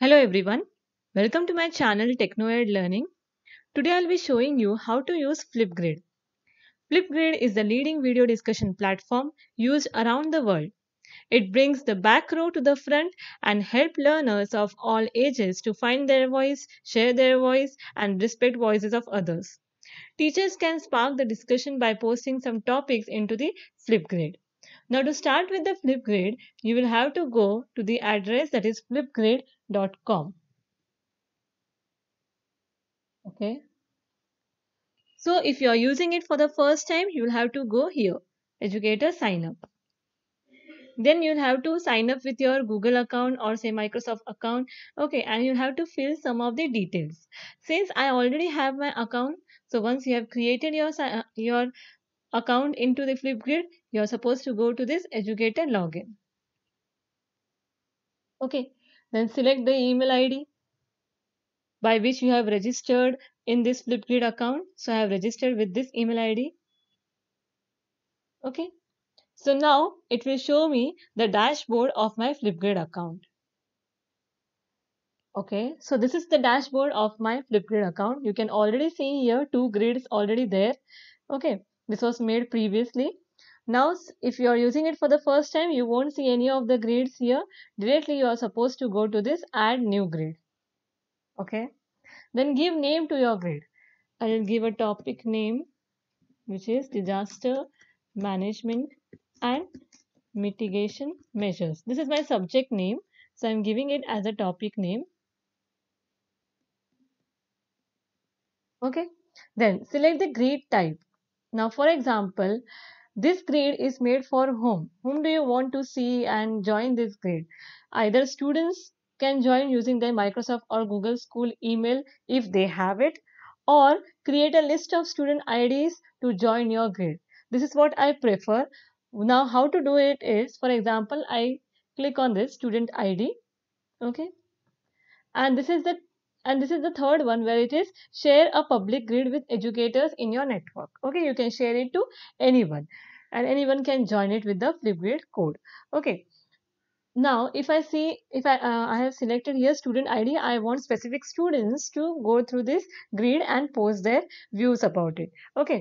Hello everyone, welcome to my channel TechnoEd Learning. Today I'll be showing you how to use Flipgrid. Flipgrid is the leading video discussion platform used around the world. It brings the back row to the front and help learners of all ages to find their voice, share their voice and respect voices of others. Teachers can spark the discussion by posting some topics into the Flipgrid. Now to start with the Flipgrid, you will have to go to the address that is flipgrid.com. Okay. So if you are using it for the first time, you will have to go here, educator sign up. Then you'll have to sign up with your Google account or say Microsoft account. Okay, and you'll have to fill some of the details. Since I already have my account, so once you have created your, uh, your account into the Flipgrid, you are supposed to go to this educate and login. Okay, then select the email ID by which you have registered in this Flipgrid account. So I have registered with this email ID. Okay, so now it will show me the dashboard of my Flipgrid account. Okay, so this is the dashboard of my Flipgrid account. You can already see here two grids already there. Okay, this was made previously now if you are using it for the first time you won't see any of the grids here directly you are supposed to go to this add new grid okay then give name to your grid i will give a topic name which is disaster management and mitigation measures this is my subject name so i'm giving it as a topic name okay then select the grid type now for example, this grade is made for whom? Whom do you want to see and join this grade? Either students can join using their Microsoft or Google School email if they have it or create a list of student IDs to join your grade. This is what I prefer. Now how to do it is, for example, I click on this student ID. Okay. And this is the and this is the third one where it is share a public grid with educators in your network okay you can share it to anyone and anyone can join it with the flipgrid code okay now if i see if i uh, i have selected here student id i want specific students to go through this grid and post their views about it okay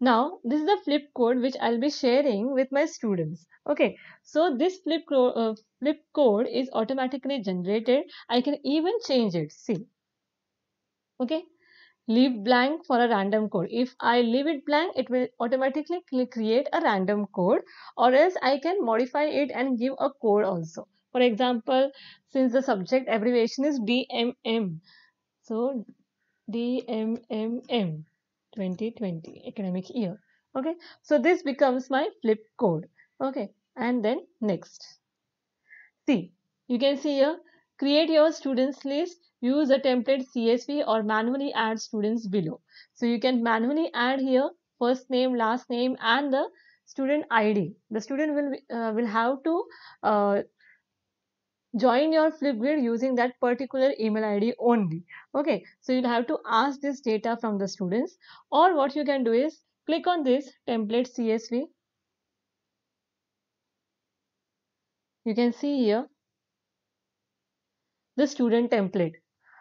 now, this is the flip code which I'll be sharing with my students. Okay, so this flip, uh, flip code is automatically generated. I can even change it. See, okay, leave blank for a random code. If I leave it blank, it will automatically create a random code or else I can modify it and give a code also. For example, since the subject abbreviation is DMM, so DMMM 2020 academic year okay so this becomes my flip code okay and then next see you can see here create your students list use a template csv or manually add students below so you can manually add here first name last name and the student id the student will uh, will have to uh, join your Flipgrid using that particular email ID only. Okay, so you'll have to ask this data from the students or what you can do is click on this template CSV. You can see here the student template.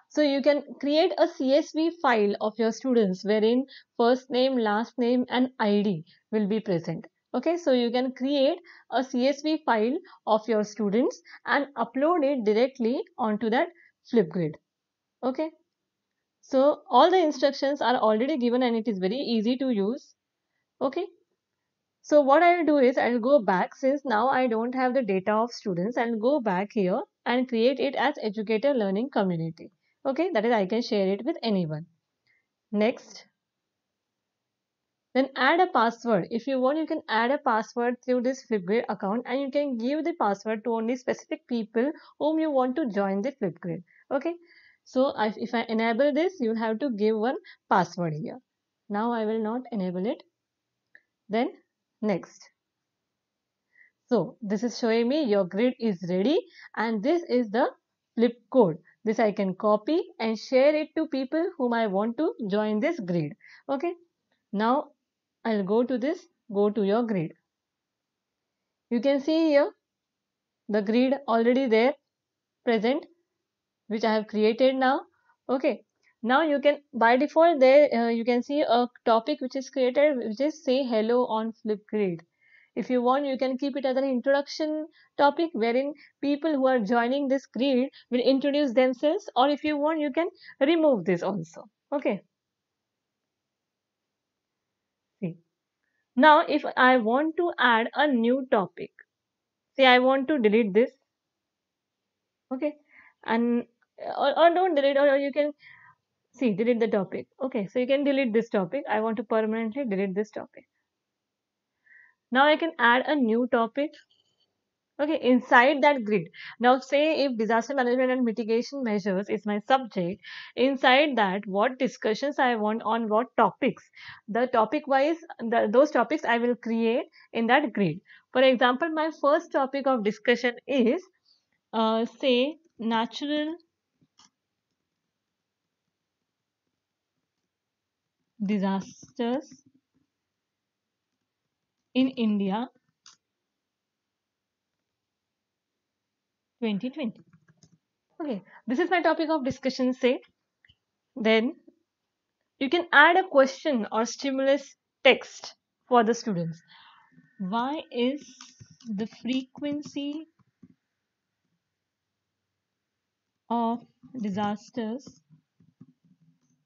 So you can create a CSV file of your students wherein first name, last name and ID will be present okay so you can create a csv file of your students and upload it directly onto that flipgrid okay so all the instructions are already given and it is very easy to use okay so what i'll do is i'll go back since now i don't have the data of students and go back here and create it as educator learning community okay that is i can share it with anyone next then add a password if you want you can add a password through this flipgrid account and you can give the password to only specific people whom you want to join the flipgrid okay so if i enable this you'll have to give one password here now i will not enable it then next so this is showing me your grid is ready and this is the flip code this i can copy and share it to people whom i want to join this grid okay now I will go to this, go to your grid. You can see here the grid already there present which I have created now. Okay. Now you can by default there uh, you can see a topic which is created which is say hello on Flipgrid. If you want you can keep it as an introduction topic wherein people who are joining this grid will introduce themselves or if you want you can remove this also. Okay. Now if I want to add a new topic, say I want to delete this, okay, and or, or don't delete or you can see delete the topic. Okay, so you can delete this topic. I want to permanently delete this topic. Now I can add a new topic okay inside that grid now say if disaster management and mitigation measures is my subject inside that what discussions i want on what topics the topic wise the, those topics i will create in that grid for example my first topic of discussion is uh, say natural disasters in india 2020. Okay, this is my topic of discussion say. Then you can add a question or stimulus text for the students. Why is the frequency of disasters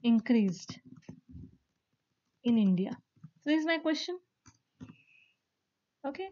increased in India? So this is my question. Okay.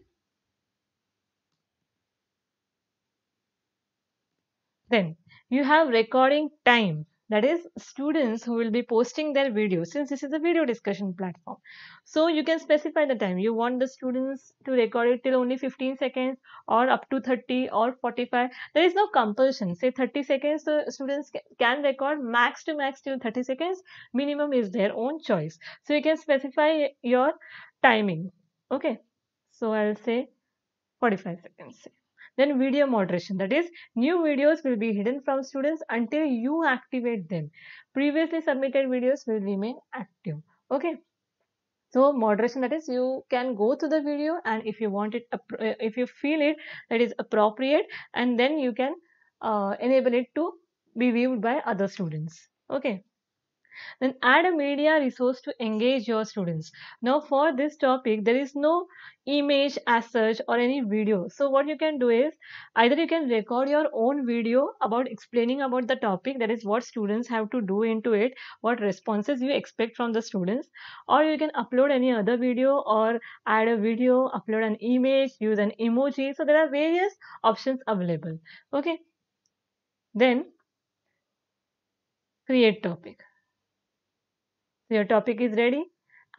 Then you have recording time that is students who will be posting their videos since this is a video discussion platform so you can specify the time you want the students to record it till only 15 seconds or up to 30 or 45 there is no compulsion say 30 seconds the students can record max to max till 30 seconds minimum is their own choice so you can specify your timing okay so i'll say 45 seconds then video moderation that is new videos will be hidden from students until you activate them. Previously submitted videos will remain active. Okay. So moderation that is you can go to the video and if you want it uh, if you feel it that is appropriate and then you can uh, enable it to be viewed by other students. Okay. Then add a media resource to engage your students. Now for this topic, there is no image as such or any video. So what you can do is either you can record your own video about explaining about the topic that is what students have to do into it, what responses you expect from the students or you can upload any other video or add a video, upload an image, use an emoji. So there are various options available. Okay. Then create topic. So your topic is ready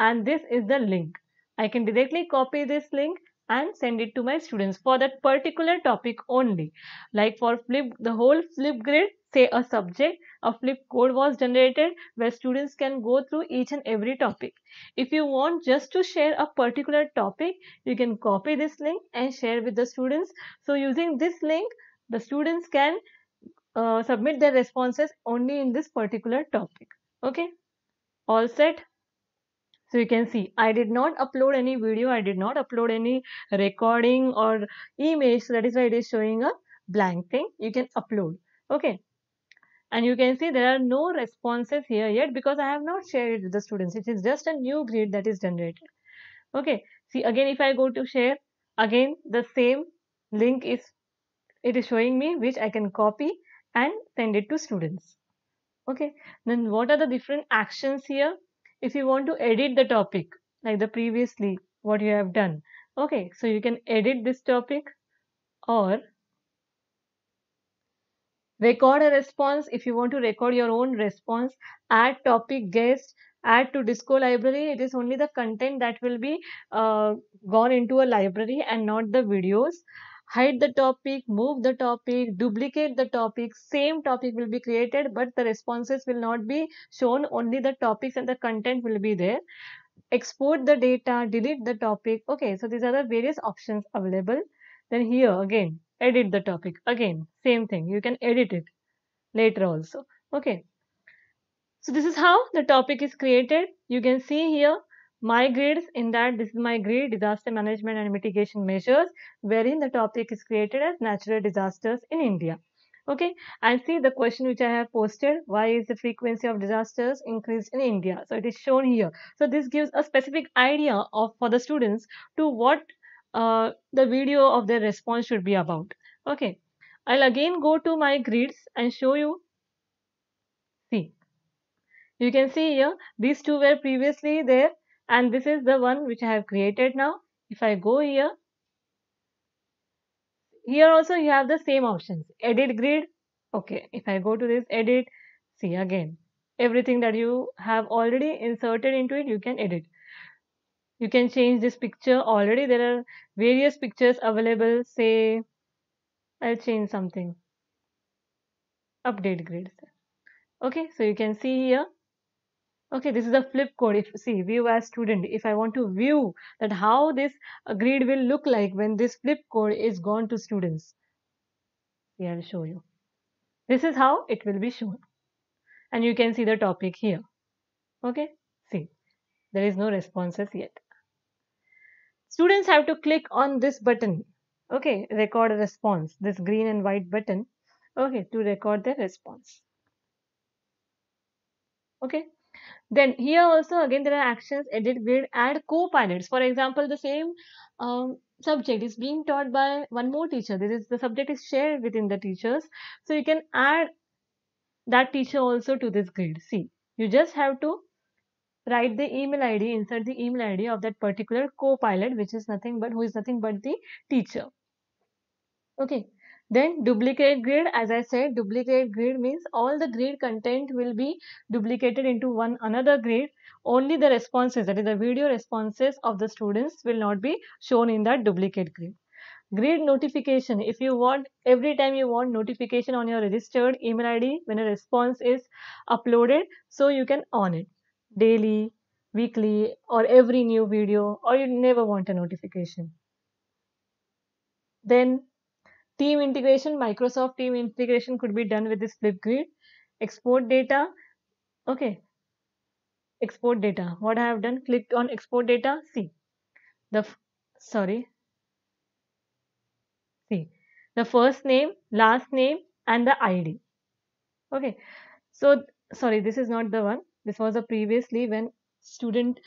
and this is the link. I can directly copy this link and send it to my students for that particular topic only. Like for flip, the whole Flipgrid, say a subject, a flip code was generated where students can go through each and every topic. If you want just to share a particular topic, you can copy this link and share with the students. So using this link, the students can uh, submit their responses only in this particular topic. Okay all set so you can see i did not upload any video i did not upload any recording or image so that is why it is showing a blank thing you can upload okay and you can see there are no responses here yet because i have not shared it with the students it is just a new grid that is generated okay see again if i go to share again the same link is it is showing me which i can copy and send it to students okay then what are the different actions here if you want to edit the topic like the previously what you have done okay so you can edit this topic or record a response if you want to record your own response add topic guest add to disco library it is only the content that will be uh, gone into a library and not the videos hide the topic, move the topic, duplicate the topic, same topic will be created but the responses will not be shown, only the topics and the content will be there. Export the data, delete the topic. Okay, so these are the various options available. Then here again, edit the topic. Again, same thing. You can edit it later also. Okay. So this is how the topic is created. You can see here my grids in that this is my grid disaster management and mitigation measures wherein the topic is created as natural disasters in india okay and see the question which i have posted why is the frequency of disasters increased in india so it is shown here so this gives a specific idea of for the students to what uh, the video of their response should be about okay i'll again go to my grids and show you see you can see here these two were previously there and this is the one which I have created now. If I go here, here also you have the same options. Edit grid. Okay, if I go to this edit, see again, everything that you have already inserted into it, you can edit. You can change this picture already. There are various pictures available. Say, I'll change something. Update grid. Okay, so you can see here okay this is a flip code if see view as student if i want to view that how this grid will look like when this flip code is gone to students here i'll show you this is how it will be shown and you can see the topic here okay see there is no responses yet students have to click on this button okay record a response this green and white button okay to record their response okay then here also again there are actions, edit grid add co-pilots. For example, the same um, subject is being taught by one more teacher. This is the subject is shared within the teachers. So you can add that teacher also to this grid. See, you just have to write the email id insert the email id of that particular co-pilot which is nothing but who is nothing but the teacher okay then duplicate grid, as I said, duplicate grid means all the grid content will be duplicated into one another grid. Only the responses, that is the video responses of the students will not be shown in that duplicate grid. Grid notification, if you want, every time you want notification on your registered email ID when a response is uploaded, so you can on it daily, weekly or every new video or you never want a notification. Then Team integration, Microsoft team integration could be done with this Flipgrid. Export data, okay. Export data, what I have done, clicked on export data, see. The, sorry, see. The first name, last name and the ID. Okay, so, sorry, this is not the one. This was a previously when student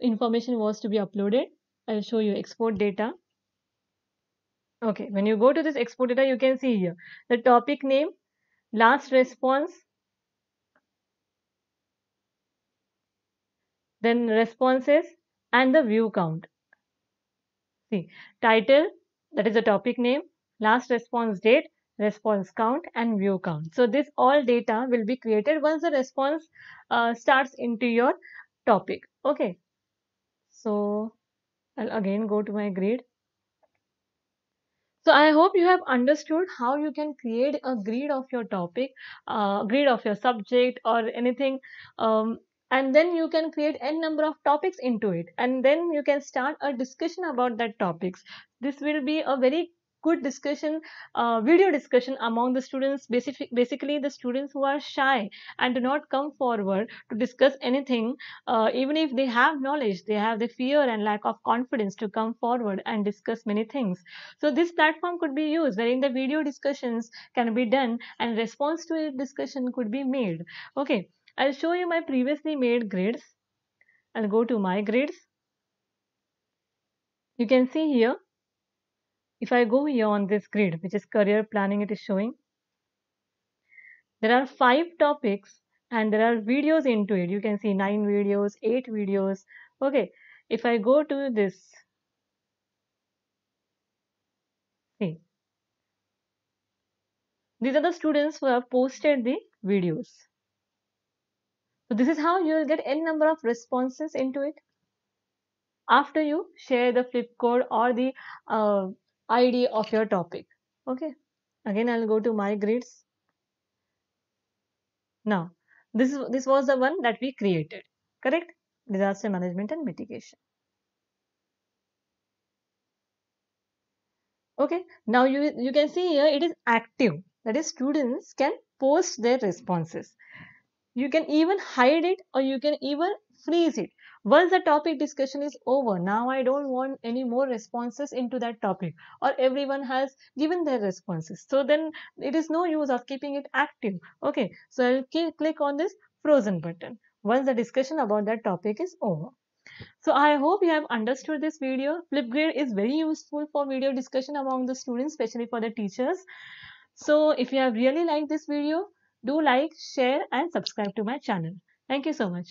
information was to be uploaded. I'll show you export data. Okay, when you go to this export data, you can see here the topic name, last response, then responses and the view count. See, title, that is the topic name, last response date, response count and view count. So this all data will be created once the response uh, starts into your topic. Okay. So I'll again go to my grid. So I hope you have understood how you can create a grid of your topic, uh, grid of your subject or anything. Um, and then you can create n number of topics into it and then you can start a discussion about that topics this will be a very good discussion, uh, video discussion among the students, basic, basically the students who are shy and do not come forward to discuss anything, uh, even if they have knowledge, they have the fear and lack of confidence to come forward and discuss many things. So this platform could be used wherein the video discussions can be done and response to a discussion could be made. Okay, I'll show you my previously made grades. I'll go to my grades. You can see here if I go here on this grid, which is career planning, it is showing. There are five topics and there are videos into it. You can see nine videos, eight videos. Okay, if I go to this, see, these are the students who have posted the videos. So this is how you will get n number of responses into it. After you share the flip code or the uh, id of your topic okay again i'll go to my grids now this this was the one that we created correct disaster management and mitigation okay now you you can see here it is active that is students can post their responses you can even hide it or you can even freeze it once the topic discussion is over, now I don't want any more responses into that topic or everyone has given their responses. So then it is no use of keeping it active. Okay, so I'll keep, click on this frozen button once the discussion about that topic is over. So I hope you have understood this video. Flipgrid is very useful for video discussion among the students, especially for the teachers. So if you have really liked this video, do like, share and subscribe to my channel. Thank you so much.